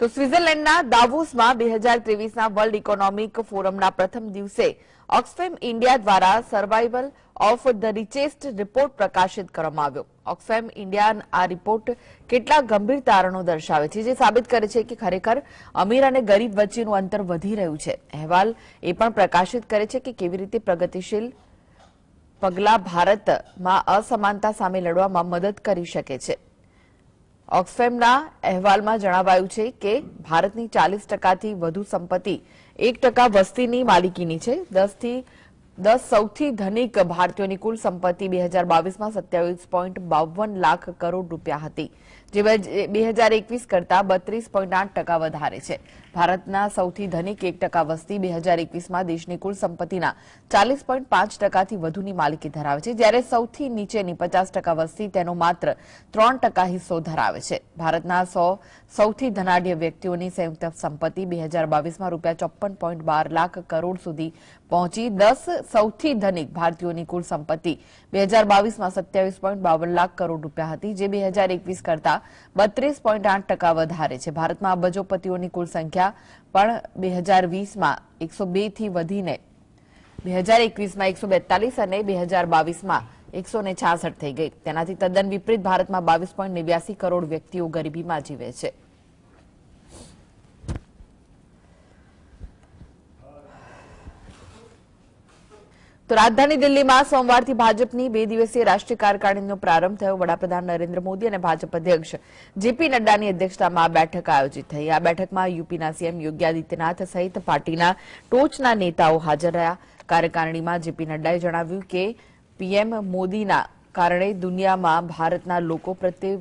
તો સ્વિટરલેન્ડના દાવુસમાં બે હજાર ત્રેવીસના વર્લ્ડ ઇકોનોમિક ફોરમના પ્રથમ દિવસે ઓક્સફેમ ઇન્ડિયા દ્વારા survival of the richest report પ્રકાશિત કરવામાં આવ્યો ઓક્સફેમ ઇન્ડિયા આ રિપોર્ટ કેટલા ગંભીર તારણો દર્શાવે છે જે સાબિત કરે છે કે ખરેખર અમીર અને ગરીબ વચ્ચેનું અંતર વધી રહ્યું છે અહેવાલ એ પણ પ્રકાશિત કરે છે કે કેવી રીતે પ્રગતિશીલ પગલાં ભારતમાં અસમાનતા સામે લડવામાં મદદ કરી શકે છે ઓક્સફેમના અહેવાલમાં જણાવાયું છે કે ભારતની ચાલીસ ટકાથી વધુ સંપત્તિ એક ટકા વસ્તીની માલિકીની છે દસથી દસ સૌથી ધનિક ભારતીયોની કુલ સંપત્તિ બે હજાર બાવીસમાં સત્યાવીસ પોઈન્ટ બાવન લાખ કરોડ રૂપિયા હતી જે બે હજાર એકવીસ કરતા બત્રીસ પોઈન્ટ આઠ ટકા વધારે છે ભારતના સૌથી ધનિક એક ટકા વસ્તી બે હજાર એકવીસમાં દેશની કુલ સંપત્તિના ચાલીસ પોઈન્ટ પાંચ ટકાથી વધુની માલિકી ધરાવે છે જ્યારે સૌથી નીચેની પચાસ ટકા વસ્તી તેનો માત્ર ત્રણ ટકા હિસ્સો ધરાવે છે ભારતના સો સૌથી ધનાઢ્ય વ્યક્તિઓની સંયુક્ત સંપત્તિ બે હજાર બાવીસમાં રૂપિયા ચોપ્પન પોઈન્ટ બાર લાખ કરોડ સુધી પહોંચી દસ સૌથી ધનિક ભારતીયોની કુલ સંપત્તિ બે હજાર બાવીસમાં સત્યાવીસ પોઈન્ટ બાવન લાખ કરોડ રૂપિયા હતી જે બે હજાર એકવીસ કરતા બત્રીસ પોઈન્ટ આઠ ટકા વધારે છે ભારતમાં અબજોપતિઓની કુલ સંખ્યા પણ બે હજાર વીસમાં એકસો બે થી વધીને બે હજાર એકવીસમાં એકસો બેતાલીસ અને બે હજાર બાવીસમાં એકસો ને છાસઠ થઈ ગઈ તેનાથી તદ્દન વિપરીત ભારતમાં બાવીસ પોઈન્ટ નેવ્યાસી કરોડ વ્યક્તિઓ ગરીબીમાં જીવે છે તો રાજધાની દિલ્હીમાં સોમવારથી ભાજપની બે દિવસીય રાષ્ટ્રીય કાર્યકારિણીનો પ્રારંભ થયો વડાપ્રધાન નરેન્દ્ર મોદી અને ભાજપ અધ્યક્ષ જેપી નડ્ડાની અધ્યક્ષતામાં આ બેઠક આયોજિત થઈ આ બેઠકમાં યુપીના સીએમ યોગી આદિત્યનાથ સહિત પાર્ટીના ટોચના નેતાઓ હાજર રહ્યા કાર્યકારિણીમાં જેપી નડ્ડાએ જણાવ્યું કે પીએમ મોદીના કારણે દુનિયામાં ભારતના લોકો પ્રત્યે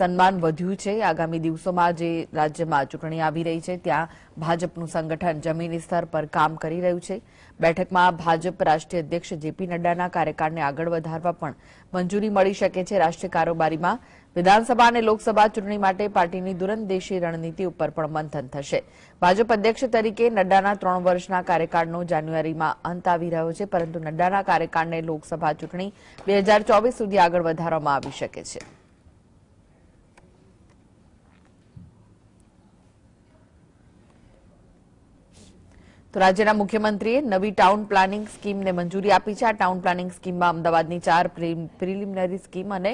સન્માન વધ્યું છે આગામી દિવસોમાં જે રાજ્યમાં ચૂંટણી આવી રહી છે ત્યાં ભાજપનું સંગઠન જમીની સ્તર પર કામ કરી રહ્યું છે બેઠકમાં ભાજપ રાષ્ટ્રીય અધ્યક્ષ જેપી નડ્ડાના કાર્યકાળને આગળ વધારવા પણ મંજૂરી મળી શકે છે રાષ્ટ્રીય કારોબારીમાં વિધાનસભા અને લોકસભા ચૂંટણી માટે પાર્ટીની દૂરંદેશી રણનીતિ ઉપર પણ મંથન થશે ભાજપ અધ્યક્ષ તરીકે નડ્ડાના ત્રણ વર્ષના કાર્યકાળનો જાન્યુઆરીમાં અંત આવી રહ્યો છે પરંતુ નડ્ડાના કાર્યકાળને લોકસભા ચૂંટણી બે સુધી આગળ વધારવામાં આવી શકે છે તો રાજ્યના મુખ્યમંત્રીએ નવી ટાઉન પ્લાનિંગ સ્કીમને મંજૂરી આપી છે આ ટાઉન પ્લાનિંગ સ્કીમમાં અમદાવાદની ચાર પ્રિલિમિનરી સ્કીમ અને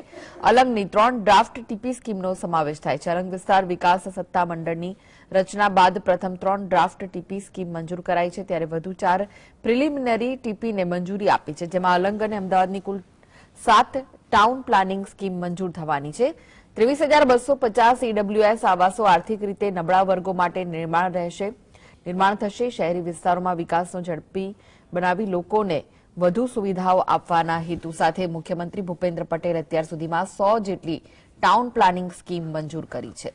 અલંગની ત્રણ ડ્રાફ્ટ ટીપી સ્કીમનો સમાવેશ થાય છે અલંગ વિસ્તાર વિકાસ સત્તા મંડળની રચના બાદ પ્રથમ ત્રણ ડ્રાફ્ટ ટીપી સ્કીમ મંજૂર કરાઈ છે ત્યારે વધુ ચાર પ્રિલિમિનરી ટીપીને મંજૂરી આપી છે જેમાં અલંગ અને અમદાવાદની કુલ સાત ટાઉન પ્લાનિંગ સ્કીમ મંજૂર થવાની છે ત્રેવીસ હજાર બસો પચાસ ઈડબ્લ્યુએસ આવાસો આર્થિક રીતે નબળા વર્ગો માટે નિર્માણ રહેશે નિર્માણ થશે શહેરી વિસ્તારોમાં વિકાસનો ઝડપી બનાવી લોકોને વધુ સુવિધાઓ આપવાના હેતુ સાથે મુખ્યમંત્રી ભૂપેન્દ્ર પટેલ અત્યાર સુધીમાં સો જેટલી ટાઉન પ્લાનિંગ સ્કીમ મંજૂર કરી છે